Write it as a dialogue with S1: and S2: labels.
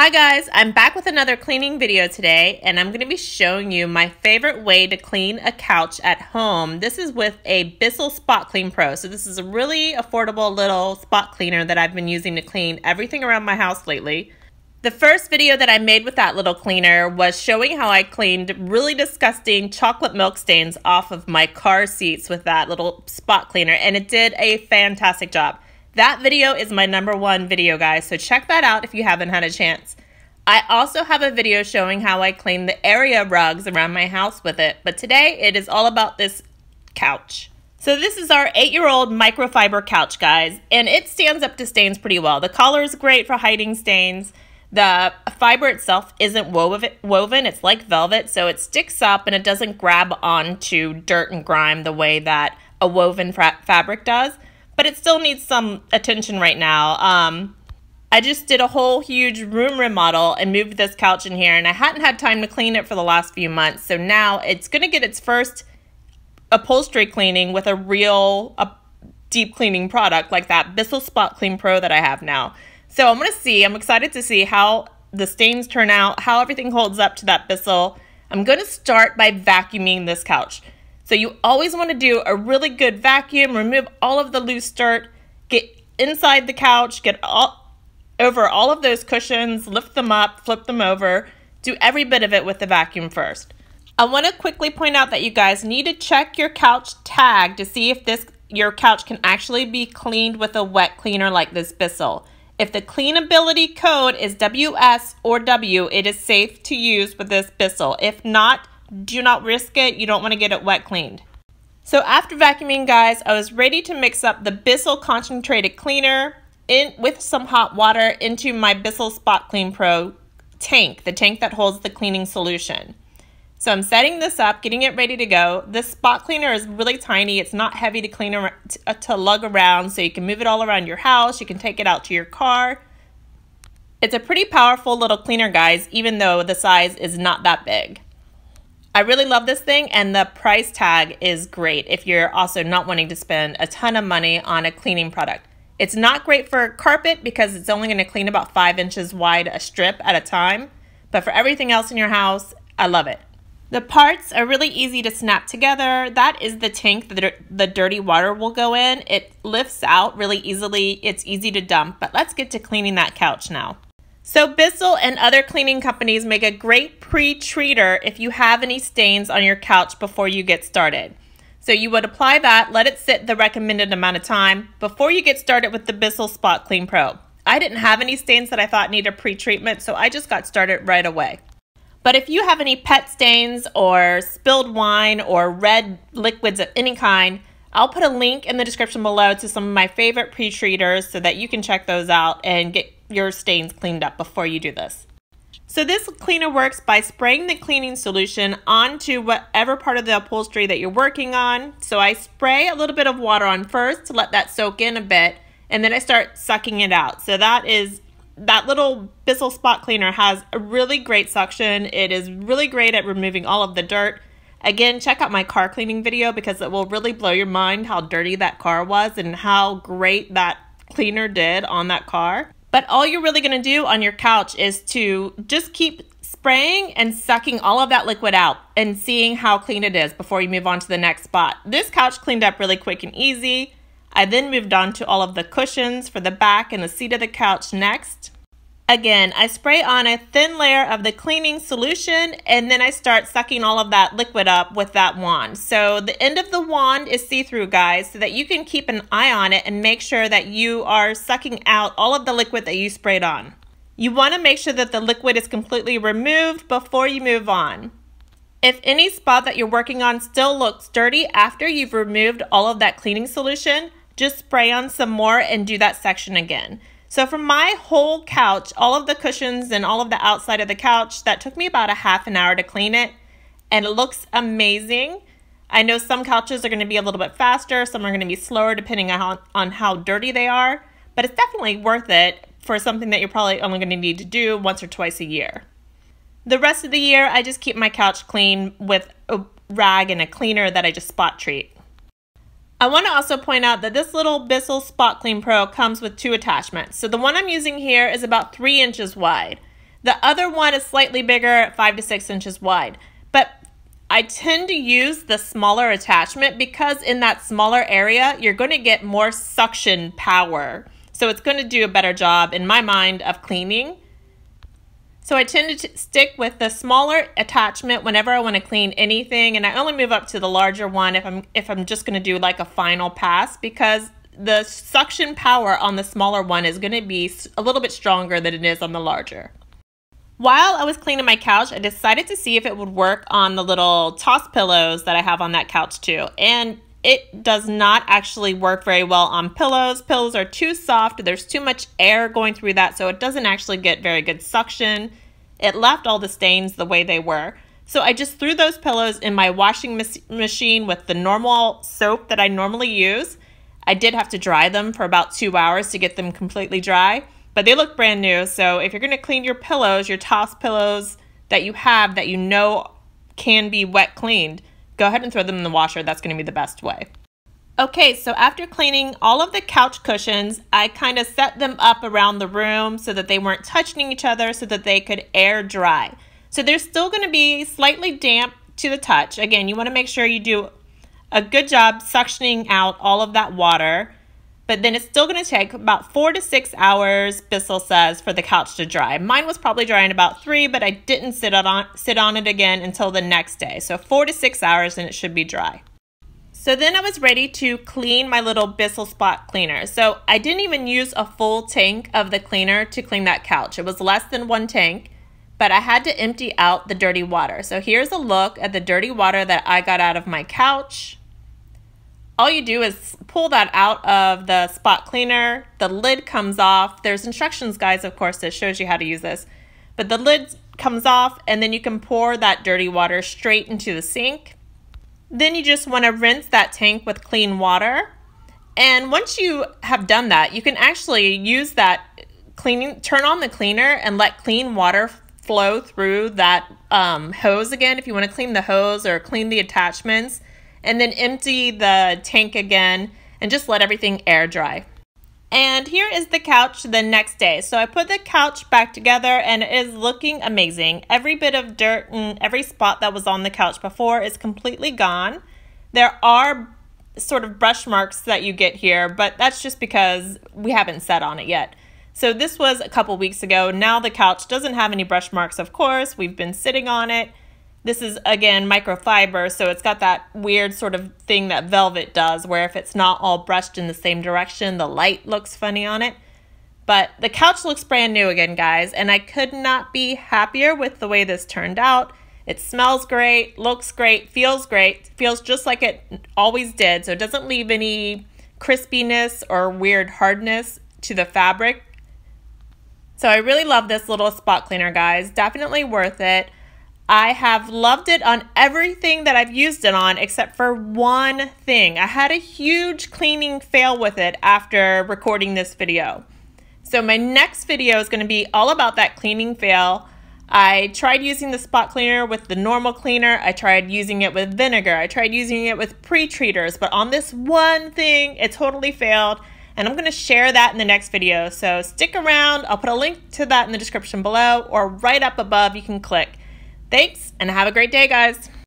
S1: Hi guys, I'm back with another cleaning video today and I'm going to be showing you my favorite way to clean a couch at home. This is with a Bissell Spot Clean Pro. So this is a really affordable little spot cleaner that I've been using to clean everything around my house lately. The first video that I made with that little cleaner was showing how I cleaned really disgusting chocolate milk stains off of my car seats with that little spot cleaner and it did a fantastic job. That video is my number one video, guys, so check that out if you haven't had a chance. I also have a video showing how I clean the area rugs around my house with it, but today it is all about this couch. So this is our eight-year-old microfiber couch, guys, and it stands up to stains pretty well. The color is great for hiding stains. The fiber itself isn't woven, it's like velvet, so it sticks up and it doesn't grab onto dirt and grime the way that a woven fabric does but it still needs some attention right now. Um, I just did a whole huge room remodel and moved this couch in here, and I hadn't had time to clean it for the last few months. So now it's going to get its first upholstery cleaning with a real a deep cleaning product like that Bissell Spot Clean Pro that I have now. So I'm going to see, I'm excited to see how the stains turn out, how everything holds up to that Bissell. I'm going to start by vacuuming this couch. So you always want to do a really good vacuum, remove all of the loose dirt, get inside the couch, get all over all of those cushions, lift them up, flip them over, do every bit of it with the vacuum first. I want to quickly point out that you guys need to check your couch tag to see if this your couch can actually be cleaned with a wet cleaner like this Bissell. If the cleanability code is WS or W, it is safe to use with this Bissell. If not, do not risk it. You don't want to get it wet cleaned. So after vacuuming, guys, I was ready to mix up the Bissell Concentrated Cleaner in with some hot water into my Bissell Spot Clean Pro tank, the tank that holds the cleaning solution. So I'm setting this up, getting it ready to go. This spot cleaner is really tiny. It's not heavy to clean uh, to lug around, so you can move it all around your house. You can take it out to your car. It's a pretty powerful little cleaner, guys, even though the size is not that big. I really love this thing, and the price tag is great if you're also not wanting to spend a ton of money on a cleaning product. It's not great for carpet because it's only going to clean about five inches wide a strip at a time, but for everything else in your house, I love it. The parts are really easy to snap together. That is the tank that the dirty water will go in. It lifts out really easily. It's easy to dump, but let's get to cleaning that couch now. So, Bissell and other cleaning companies make a great pre treater if you have any stains on your couch before you get started. So, you would apply that, let it sit the recommended amount of time before you get started with the Bissell Spot Clean Pro. I didn't have any stains that I thought needed pre treatment, so I just got started right away. But if you have any pet stains or spilled wine or red liquids of any kind, I'll put a link in the description below to some of my favorite pre treaters so that you can check those out and get your stains cleaned up before you do this. So this cleaner works by spraying the cleaning solution onto whatever part of the upholstery that you're working on. So I spray a little bit of water on first to let that soak in a bit, and then I start sucking it out. So that is that little Bissell spot cleaner has a really great suction. It is really great at removing all of the dirt. Again, check out my car cleaning video because it will really blow your mind how dirty that car was and how great that cleaner did on that car. But all you're really going to do on your couch is to just keep spraying and sucking all of that liquid out and seeing how clean it is before you move on to the next spot. This couch cleaned up really quick and easy. I then moved on to all of the cushions for the back and the seat of the couch next. Again, I spray on a thin layer of the cleaning solution and then I start sucking all of that liquid up with that wand. So the end of the wand is see-through, guys, so that you can keep an eye on it and make sure that you are sucking out all of the liquid that you sprayed on. You want to make sure that the liquid is completely removed before you move on. If any spot that you're working on still looks dirty after you've removed all of that cleaning solution, just spray on some more and do that section again. So from my whole couch, all of the cushions and all of the outside of the couch, that took me about a half an hour to clean it. And it looks amazing. I know some couches are going to be a little bit faster, some are going to be slower depending on, on how dirty they are, but it's definitely worth it for something that you're probably only going to need to do once or twice a year. The rest of the year, I just keep my couch clean with a rag and a cleaner that I just spot treat. I want to also point out that this little Bissell Spot Clean Pro comes with two attachments. So the one I'm using here is about three inches wide. The other one is slightly bigger, five to six inches wide. But I tend to use the smaller attachment because in that smaller area, you're going to get more suction power. So it's going to do a better job in my mind of cleaning. So I tend to stick with the smaller attachment whenever I want to clean anything and I only move up to the larger one if I'm if I'm just going to do like a final pass because the suction power on the smaller one is going to be a little bit stronger than it is on the larger. While I was cleaning my couch, I decided to see if it would work on the little toss pillows that I have on that couch too. And it does not actually work very well on pillows. Pillows are too soft. There's too much air going through that, so it doesn't actually get very good suction. It left all the stains the way they were. So I just threw those pillows in my washing machine with the normal soap that I normally use. I did have to dry them for about two hours to get them completely dry, but they look brand new. So if you're going to clean your pillows, your toss pillows that you have that you know can be wet cleaned, go ahead and throw them in the washer. That's going to be the best way. Okay, so after cleaning all of the couch cushions, I kind of set them up around the room so that they weren't touching each other so that they could air dry. So they're still going to be slightly damp to the touch. Again, you want to make sure you do a good job suctioning out all of that water but then it's still going to take about four to six hours, Bissell says, for the couch to dry. Mine was probably dry in about three, but I didn't sit on, sit on it again until the next day. So four to six hours and it should be dry. So then I was ready to clean my little Bissell spot cleaner. So I didn't even use a full tank of the cleaner to clean that couch. It was less than one tank, but I had to empty out the dirty water. So here's a look at the dirty water that I got out of my couch. All you do is pull that out of the spot cleaner. The lid comes off. There's instructions, guys, of course, that shows you how to use this. But the lid comes off, and then you can pour that dirty water straight into the sink. Then you just want to rinse that tank with clean water. And once you have done that, you can actually use that cleaning, turn on the cleaner and let clean water flow through that um, hose again if you want to clean the hose or clean the attachments and then empty the tank again and just let everything air dry. And here is the couch the next day. So I put the couch back together and it is looking amazing. Every bit of dirt and every spot that was on the couch before is completely gone. There are sort of brush marks that you get here, but that's just because we haven't set on it yet. So this was a couple weeks ago. Now the couch doesn't have any brush marks, of course. We've been sitting on it. This is, again, microfiber, so it's got that weird sort of thing that velvet does, where if it's not all brushed in the same direction, the light looks funny on it. But the couch looks brand new again, guys, and I could not be happier with the way this turned out. It smells great, looks great, feels great, feels just like it always did, so it doesn't leave any crispiness or weird hardness to the fabric. So I really love this little spot cleaner, guys. Definitely worth it. I have loved it on everything that I've used it on except for one thing. I had a huge cleaning fail with it after recording this video. So my next video is going to be all about that cleaning fail. I tried using the spot cleaner with the normal cleaner. I tried using it with vinegar. I tried using it with pre-treaters. But on this one thing, it totally failed. And I'm going to share that in the next video. So stick around. I'll put a link to that in the description below or right up above you can click. Thanks and have a great day, guys.